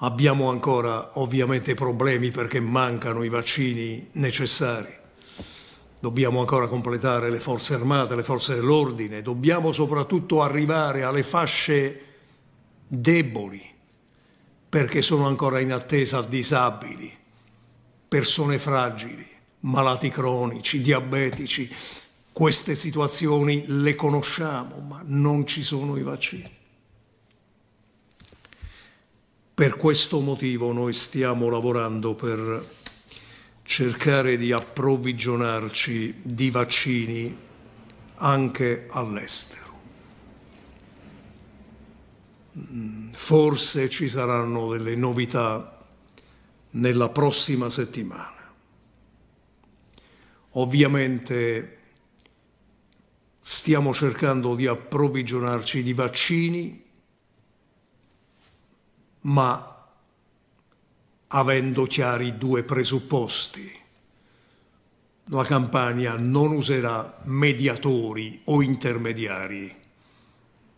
Abbiamo ancora ovviamente problemi perché mancano i vaccini necessari. Dobbiamo ancora completare le forze armate, le forze dell'ordine, dobbiamo soprattutto arrivare alle fasce deboli perché sono ancora in attesa disabili, persone fragili, malati cronici, diabetici. Queste situazioni le conosciamo, ma non ci sono i vaccini. Per questo motivo noi stiamo lavorando per cercare di approvvigionarci di vaccini anche all'estero. Mm, forse ci saranno delle novità nella prossima settimana. Ovviamente stiamo cercando di approvvigionarci di vaccini ma avendo chiari due presupposti. La Campania non userà mediatori o intermediari.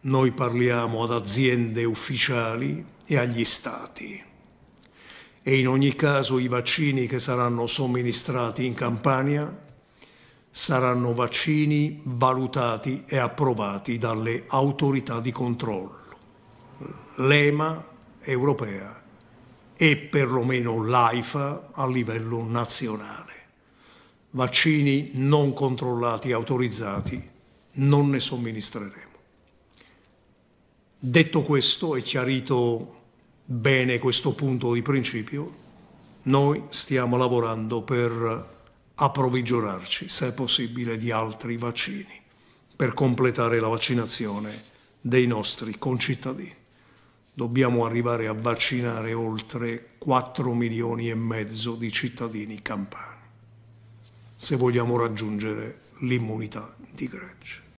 Noi parliamo ad aziende ufficiali e agli stati. E in ogni caso i vaccini che saranno somministrati in Campania saranno vaccini valutati e approvati dalle autorità di controllo. L'EMA europea e perlomeno l'AIFA a livello nazionale. Vaccini non controllati, autorizzati, non ne somministreremo. Detto questo e chiarito bene questo punto di principio, noi stiamo lavorando per approvvigionarci, se possibile, di altri vaccini per completare la vaccinazione dei nostri concittadini dobbiamo arrivare a vaccinare oltre 4 milioni e mezzo di cittadini campani se vogliamo raggiungere l'immunità di Grecia.